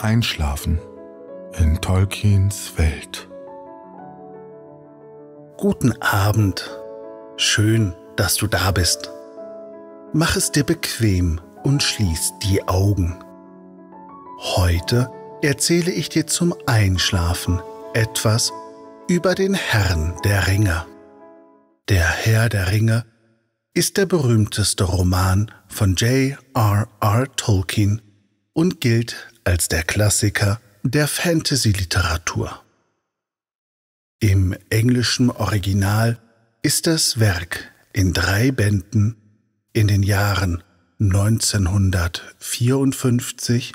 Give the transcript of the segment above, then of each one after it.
Einschlafen in Tolkiens Welt. Guten Abend. Schön, dass du da bist. Mach es dir bequem und schließ die Augen. Heute erzähle ich dir zum Einschlafen etwas über den Herrn der Ringe. Der Herr der Ringe ist der berühmteste Roman von J.R.R. Tolkien und gilt als der Klassiker der Fantasy-Literatur. Im englischen Original ist das Werk in drei Bänden in den Jahren 1954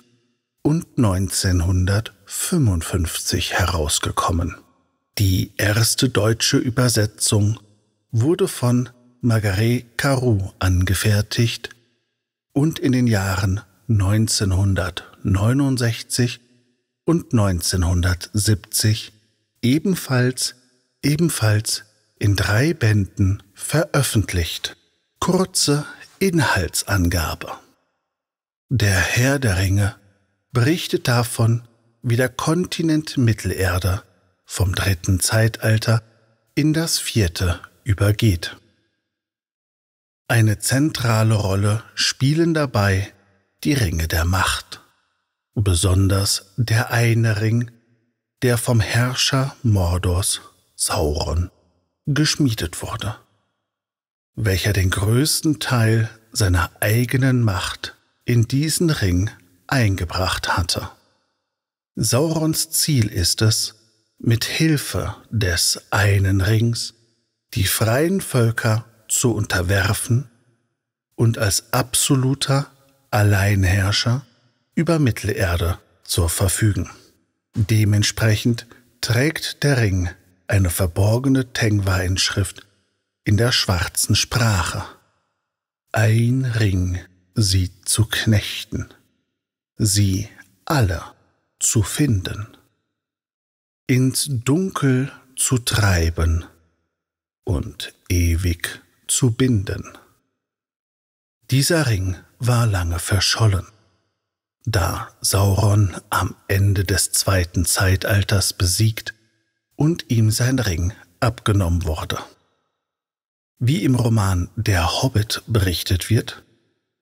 und 1955 herausgekommen. Die erste deutsche Übersetzung wurde von Margaret Carou angefertigt und in den Jahren 1955 1969 und 1970 ebenfalls, ebenfalls in drei Bänden veröffentlicht. Kurze Inhaltsangabe. Der Herr der Ringe berichtet davon, wie der Kontinent Mittelerde vom dritten Zeitalter in das vierte übergeht. Eine zentrale Rolle spielen dabei die Ringe der Macht besonders der eine Ring, der vom Herrscher Mordors Sauron geschmiedet wurde, welcher den größten Teil seiner eigenen Macht in diesen Ring eingebracht hatte. Saurons Ziel ist es, mit Hilfe des einen Rings die freien Völker zu unterwerfen und als absoluter Alleinherrscher über Mittelerde zur Verfügung. Dementsprechend trägt der Ring eine verborgene Tengwa-Inschrift in der schwarzen Sprache. Ein Ring sie zu knechten, sie alle zu finden, ins Dunkel zu treiben und ewig zu binden. Dieser Ring war lange verschollen da Sauron am Ende des zweiten Zeitalters besiegt und ihm sein Ring abgenommen wurde. Wie im Roman Der Hobbit berichtet wird,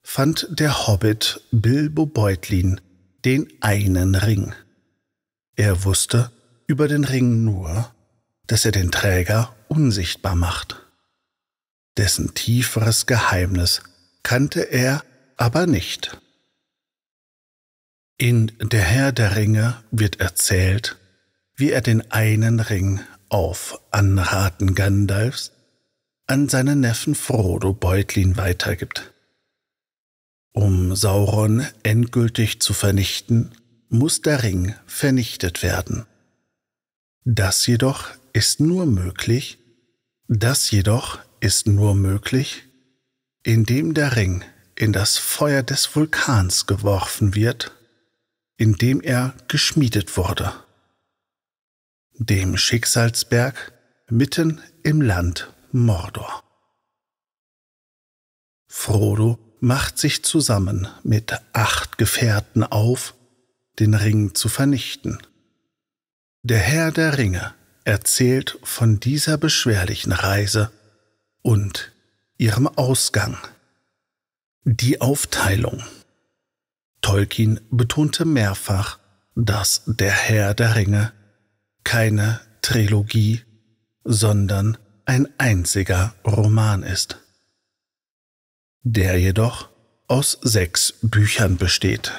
fand der Hobbit Bilbo Beutlin den einen Ring. Er wusste über den Ring nur, dass er den Träger unsichtbar macht. Dessen tieferes Geheimnis kannte er aber nicht. In Der Herr der Ringe wird erzählt, wie er den einen Ring auf Anraten Gandalfs an seinen Neffen Frodo Beutlin weitergibt. Um Sauron endgültig zu vernichten, muss der Ring vernichtet werden. Das jedoch ist nur möglich, das jedoch ist nur möglich, indem der Ring in das Feuer des Vulkans geworfen wird in dem er geschmiedet wurde. Dem Schicksalsberg mitten im Land Mordor. Frodo macht sich zusammen mit acht Gefährten auf, den Ring zu vernichten. Der Herr der Ringe erzählt von dieser beschwerlichen Reise und ihrem Ausgang. Die Aufteilung Tolkien betonte mehrfach, dass der Herr der Ringe keine Trilogie, sondern ein einziger Roman ist, der jedoch aus sechs Büchern besteht.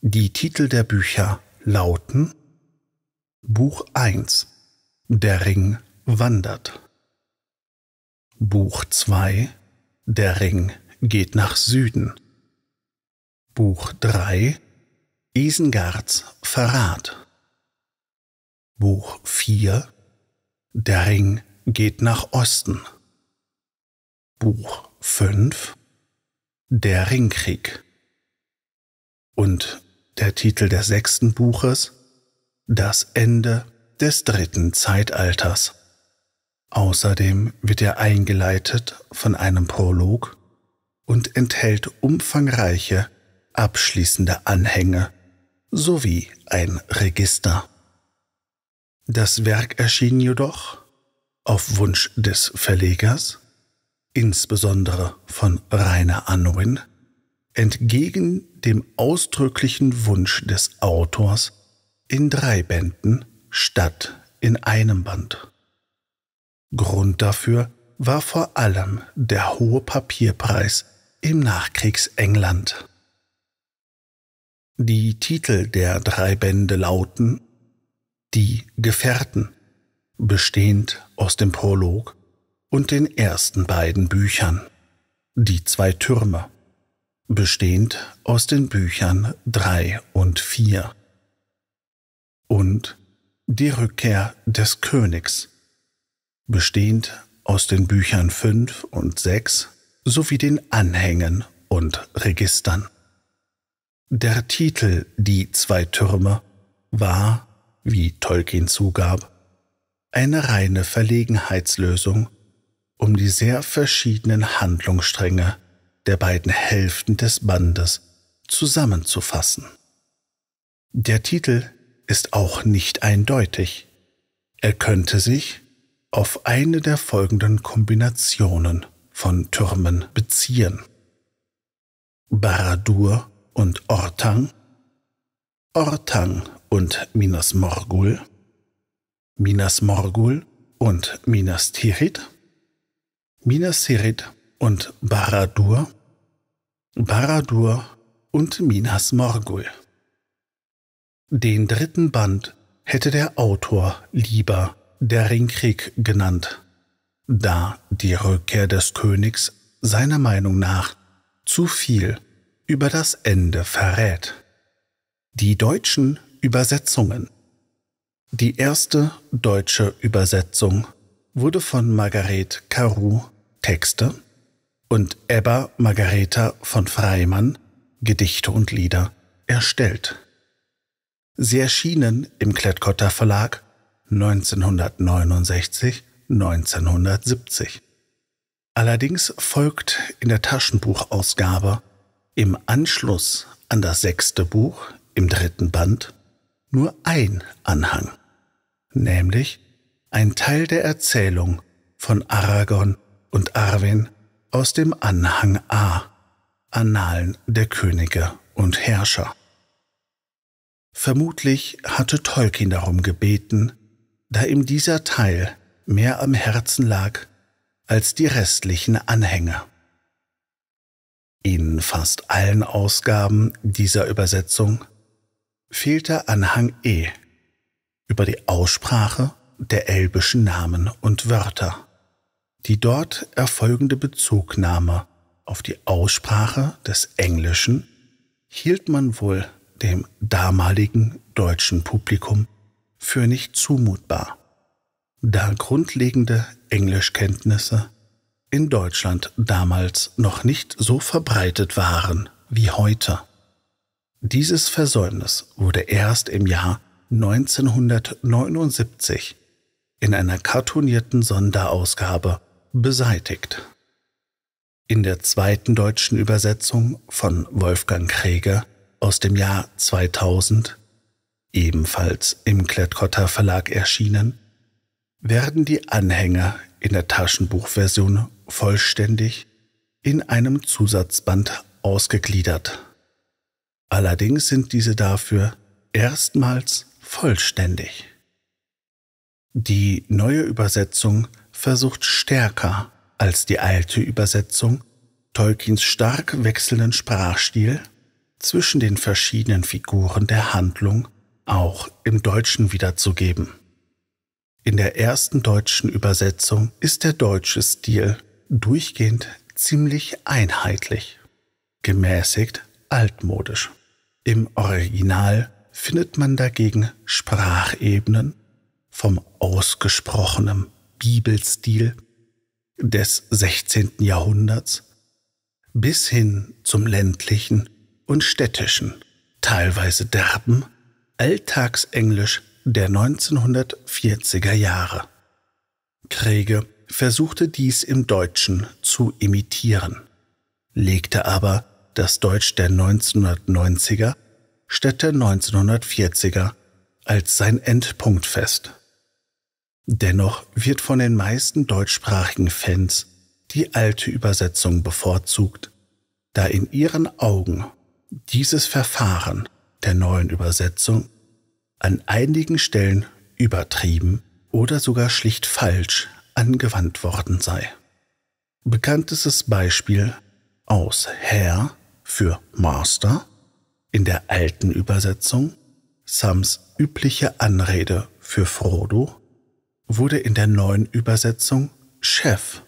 Die Titel der Bücher lauten Buch 1 Der Ring wandert. Buch 2 Der Ring geht nach Süden. Buch 3 Isengards Verrat Buch 4 Der Ring geht nach Osten Buch 5 Der Ringkrieg und der Titel des sechsten Buches Das Ende des dritten Zeitalters. Außerdem wird er eingeleitet von einem Prolog und enthält umfangreiche abschließende Anhänge sowie ein Register. Das Werk erschien jedoch, auf Wunsch des Verlegers, insbesondere von Rainer Anwin, entgegen dem ausdrücklichen Wunsch des Autors in drei Bänden statt in einem Band. Grund dafür war vor allem der hohe Papierpreis im Nachkriegsengland. Die Titel der drei Bände lauten Die Gefährten, bestehend aus dem Prolog und den ersten beiden Büchern, Die zwei Türme, bestehend aus den Büchern 3 und 4 und Die Rückkehr des Königs, bestehend aus den Büchern 5 und 6 sowie den Anhängen und Registern. Der Titel Die zwei Türme war, wie Tolkien zugab, eine reine Verlegenheitslösung, um die sehr verschiedenen Handlungsstränge der beiden Hälften des Bandes zusammenzufassen. Der Titel ist auch nicht eindeutig. Er könnte sich auf eine der folgenden Kombinationen von Türmen beziehen. Baradur und Ortang, Ortang und Minas Morgul, Minas Morgul und Minas Tirith, Minas Tirith und Baradur, Baradur und Minas Morgul. Den dritten Band hätte der Autor lieber der Ringkrieg genannt, da die Rückkehr des Königs seiner Meinung nach zu viel über das Ende verrät. Die deutschen Übersetzungen. Die erste deutsche Übersetzung wurde von Margaret Caru Texte und Ebba Margareta von Freimann Gedichte und Lieder erstellt. Sie erschienen im Klettkotter Verlag 1969 1970. Allerdings folgt in der Taschenbuchausgabe im Anschluss an das sechste Buch im dritten Band nur ein Anhang, nämlich ein Teil der Erzählung von Aragon und Arwen aus dem Anhang A, Annalen der Könige und Herrscher. Vermutlich hatte Tolkien darum gebeten, da ihm dieser Teil mehr am Herzen lag als die restlichen Anhänge fast allen Ausgaben dieser Übersetzung fehlte Anhang E über die Aussprache der elbischen Namen und Wörter. Die dort erfolgende Bezugnahme auf die Aussprache des Englischen hielt man wohl dem damaligen deutschen Publikum für nicht zumutbar, da grundlegende Englischkenntnisse in Deutschland damals noch nicht so verbreitet waren wie heute. Dieses Versäumnis wurde erst im Jahr 1979 in einer kartonierten Sonderausgabe beseitigt. In der zweiten deutschen Übersetzung von Wolfgang Kräger aus dem Jahr 2000, ebenfalls im Klettkotter Verlag erschienen, werden die Anhänger in der Taschenbuchversion vollständig in einem Zusatzband ausgegliedert. Allerdings sind diese dafür erstmals vollständig. Die neue Übersetzung versucht stärker als die alte Übersetzung Tolkiens stark wechselnden Sprachstil zwischen den verschiedenen Figuren der Handlung auch im Deutschen wiederzugeben. In der ersten deutschen Übersetzung ist der deutsche Stil durchgehend ziemlich einheitlich, gemäßigt altmodisch. Im Original findet man dagegen Sprachebenen vom ausgesprochenen Bibelstil des 16. Jahrhunderts bis hin zum ländlichen und städtischen, teilweise derben, alltagsenglisch der 1940er Jahre. Kriege versuchte dies im Deutschen zu imitieren, legte aber das Deutsch der 1990er statt der 1940er als sein Endpunkt fest. Dennoch wird von den meisten deutschsprachigen Fans die alte Übersetzung bevorzugt, da in ihren Augen dieses Verfahren der neuen Übersetzung an einigen Stellen übertrieben oder sogar schlicht falsch angewandt worden sei. Bekanntestes Beispiel aus Herr für Master in der alten Übersetzung, Sams übliche Anrede für Frodo, wurde in der neuen Übersetzung Chef,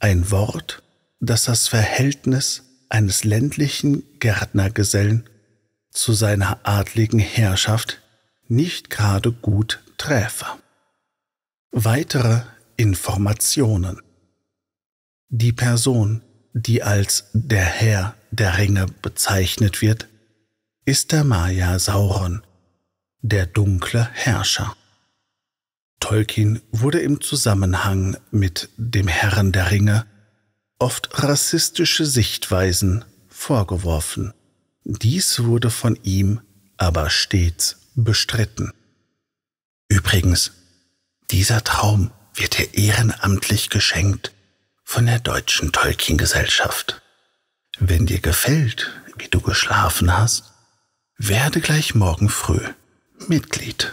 ein Wort, das das Verhältnis eines ländlichen Gärtnergesellen zu seiner adligen Herrschaft nicht gerade gut träfe. Weitere Informationen Die Person, die als der Herr der Ringe bezeichnet wird, ist der Maya Sauron, der dunkle Herrscher. Tolkien wurde im Zusammenhang mit dem Herrn der Ringe oft rassistische Sichtweisen vorgeworfen. Dies wurde von ihm aber stets bestritten. Übrigens, dieser Traum wird dir ehrenamtlich geschenkt von der Deutschen Tolkien-Gesellschaft. Wenn dir gefällt, wie du geschlafen hast, werde gleich morgen früh Mitglied.